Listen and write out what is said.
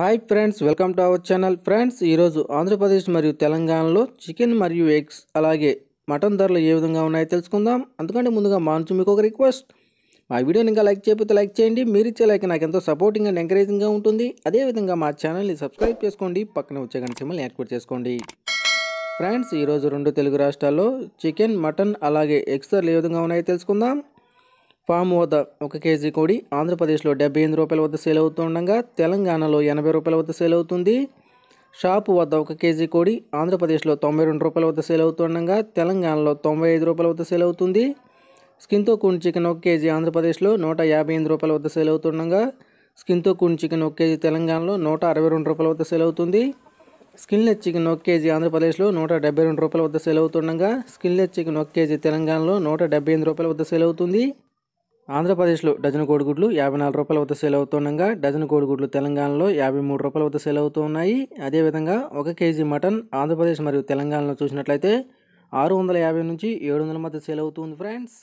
hi friends welcome to our channel friends ఈరోజు ఆంధ్రప్రదేశ్ మరియు తెలంగాణలో చికెన్ మరియు ఎగ్స్ అలాగే మటన్ ధరలు ఏ విధంగా ఉన్నాయో తెలుసుకుందాం అందుకంటే ముందుగా మాన్సు మీకు ఒక రిక్వెస్ట్ మా వీడియోని ఇంకా లైక్ చేయకపోతే లైక్ చేయండి మీరు ఇచ్చే లైక్ నాకు ఎంతో సపోర్టింగ్ అండ్ ఎంకరేజింగ్గా ఉంటుంది అదేవిధంగా మా ఛానల్ని సబ్స్క్రైబ్ చేసుకోండి పక్కన వచ్చే గంటసిమ్మల్ని యాక్టివేట్ చేసుకోండి ఫ్రెండ్స్ ఈరోజు రెండు తెలుగు రాష్ట్రాల్లో చికెన్ మటన్ అలాగే ఎగ్స్ ధరలు ఏ విధంగా ఉన్నాయో తెలుసుకుందాం ఫామ్ వద్ద ఒక కేజీ కోడి ఆంధ్రప్రదేశ్లో డెబ్బై ఎనిమిది రూపాయల వద్ద సేల్ అవుతుండగా తెలంగాణలో ఎనభై రూపాయల వద్ద సేల్ అవుతుంది షాపు వద్ద ఒక కేజీ కోడి ఆంధ్రప్రదేశ్లో తొంభై రెండు రూపాయల వద్ద సేల్ అవుతుండగా తెలంగాణలో తొంభై ఐదు రూపాయల వద్ద సేల్ అవుతుంది స్కిన్తో కూడిన చికెన్ ఒక కేజీ ఆంధ్రప్రదేశ్లో నూట యాభై ఎనిమిది రూపాయల వద్ద సేల్ అవుతుండగా స్కిన్తో కూడిన చికెన్ ఒక కేజీ తెలంగాణలో నూట అరవై రెండు రూపాయల వద్ద సేల్ అవుతుంది స్కిన్లెస్ చికెన్ ఒక కేజీ ఆంధ్రప్రదేశ్లో నూట డెబ్బై రెండు రూపాయల వద్ద సేల్ అవుతుండగా స్కిన్లెస్ చికెన్ ఒక కేజీ తెలంగాణలో నూట డెబ్బై ఎనిమిది రూపాయల వద్ద సేల్ అవుతుంది ఆంధ్రప్రదేశ్లో డజన్ కోడిగుడ్లు యాభై నాలుగు రూపాయల వద్ద సేల్ అవుతుండగా డజన్ కోడిగుడ్లు తెలంగాణలో యాభై మూడు రూపాయల వద్ద సేల్ అవుతున్నాయి అదేవిధంగా ఒక కేజీ మటన్ ఆంధ్రప్రదేశ్ మరియు తెలంగాణలో చూసినట్లయితే ఆరు వందల యాభై నుంచి ఏడు వందల మధ్య సేల్ అవుతుంది ఫ్రెండ్స్